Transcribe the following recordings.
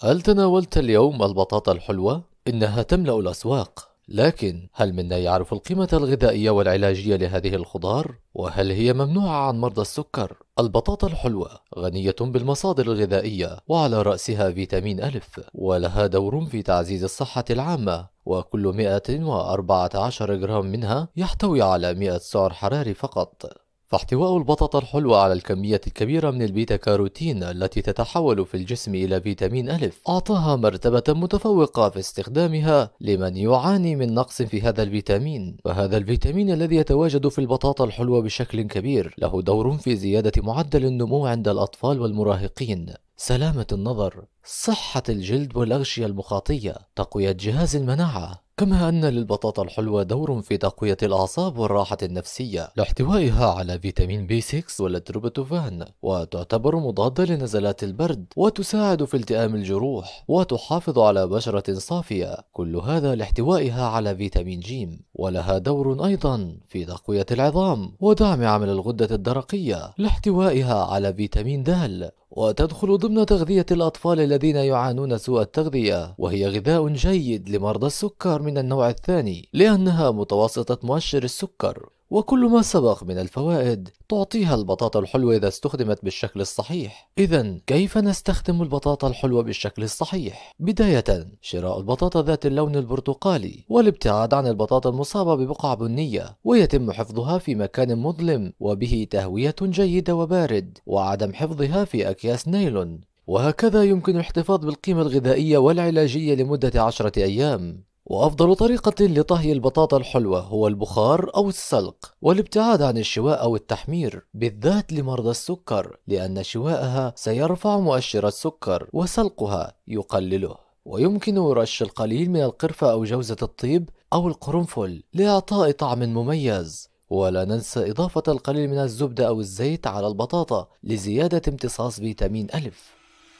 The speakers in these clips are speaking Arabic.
هل تناولت اليوم البطاطا الحلوة؟ إنها تملأ الأسواق لكن هل منا يعرف القيمة الغذائية والعلاجية لهذه الخضار؟ وهل هي ممنوعة عن مرضى السكر؟ البطاطا الحلوة غنية بالمصادر الغذائية وعلى رأسها فيتامين ألف ولها دور في تعزيز الصحة العامة وكل 114 جرام منها يحتوي على 100 سعر حراري فقط فاحتواء البطاطا الحلوة على الكمية الكبيرة من البيتا كاروتين التي تتحول في الجسم إلى فيتامين ألف أعطاها مرتبة متفوقة في استخدامها لمن يعاني من نقص في هذا الفيتامين وهذا الفيتامين الذي يتواجد في البطاطا الحلوة بشكل كبير له دور في زيادة معدل النمو عند الأطفال والمراهقين سلامة النظر صحة الجلد والأغشية المخاطية تقوية جهاز المناعة كما أن للبطاطا الحلوة دور في تقوية الأعصاب والراحة النفسية لاحتوائها على فيتامين بي 6 والتروبوتوفان وتعتبر مضادة لنزلات البرد وتساعد في التئام الجروح وتحافظ على بشرة صافية كل هذا لاحتوائها على فيتامين جيم ولها دور أيضا في تقوية العظام ودعم عمل الغدة الدرقية لاحتوائها على فيتامين د وتدخل ضمن تغذية الأطفال الذين يعانون سوء التغذية وهي غذاء جيد لمرضى السكر من النوع الثاني لأنها متوسطة مؤشر السكر وكل ما سبق من الفوائد تعطيها البطاطا الحلوة إذا استخدمت بالشكل الصحيح إذا كيف نستخدم البطاطا الحلوة بالشكل الصحيح؟ بداية شراء البطاطا ذات اللون البرتقالي والابتعاد عن البطاطا المصابة ببقع بنية ويتم حفظها في مكان مظلم وبه تهوية جيدة وبارد وعدم حفظها في أكياس نايلون وهكذا يمكن الاحتفاظ بالقيمة الغذائية والعلاجية لمدة عشرة أيام وأفضل طريقة لطهي البطاطا الحلوة هو البخار أو السلق والابتعاد عن الشواء أو التحمير بالذات لمرضى السكر لأن شواءها سيرفع مؤشر السكر وسلقها يقلله ويمكن رش القليل من القرفة أو جوزة الطيب أو القرنفل لإعطاء طعم مميز ولا ننسى إضافة القليل من الزبدة أو الزيت على البطاطا لزيادة امتصاص فيتامين ألف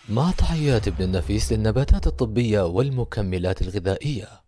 مع تحيات ابن النفيس للنباتات الطبية والمكملات الغذائية